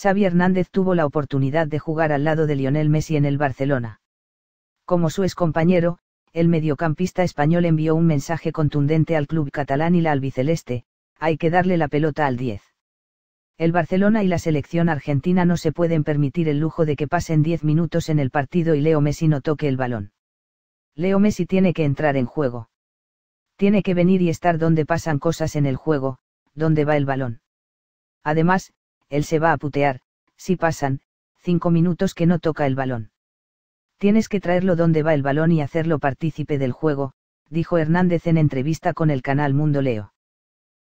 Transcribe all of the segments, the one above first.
Xavi Hernández tuvo la oportunidad de jugar al lado de Lionel Messi en el Barcelona. Como su excompañero, el mediocampista español envió un mensaje contundente al club catalán y la albiceleste, hay que darle la pelota al 10. El Barcelona y la selección argentina no se pueden permitir el lujo de que pasen 10 minutos en el partido y Leo Messi no toque el balón. Leo Messi tiene que entrar en juego. Tiene que venir y estar donde pasan cosas en el juego, donde va el balón. Además, él se va a putear, si pasan, cinco minutos que no toca el balón. Tienes que traerlo donde va el balón y hacerlo partícipe del juego, dijo Hernández en entrevista con el canal Mundo Leo.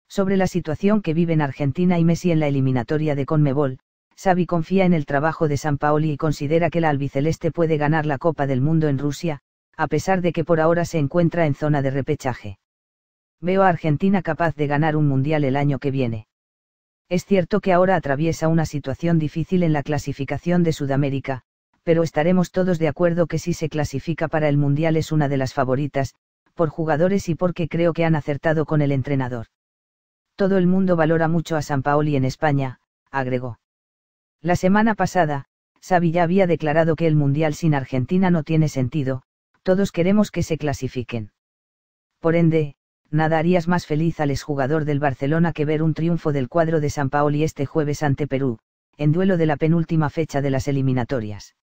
Sobre la situación que viven Argentina y Messi en la eliminatoria de Conmebol, Xavi confía en el trabajo de San Paoli y considera que la albiceleste puede ganar la Copa del Mundo en Rusia, a pesar de que por ahora se encuentra en zona de repechaje. Veo a Argentina capaz de ganar un mundial el año que viene. Es cierto que ahora atraviesa una situación difícil en la clasificación de Sudamérica, pero estaremos todos de acuerdo que si se clasifica para el Mundial es una de las favoritas, por jugadores y porque creo que han acertado con el entrenador. Todo el mundo valora mucho a San y en España, agregó. La semana pasada, Savilla había declarado que el Mundial sin Argentina no tiene sentido, todos queremos que se clasifiquen. Por ende, nada harías más feliz al exjugador del Barcelona que ver un triunfo del cuadro de San Paoli este jueves ante Perú, en duelo de la penúltima fecha de las eliminatorias.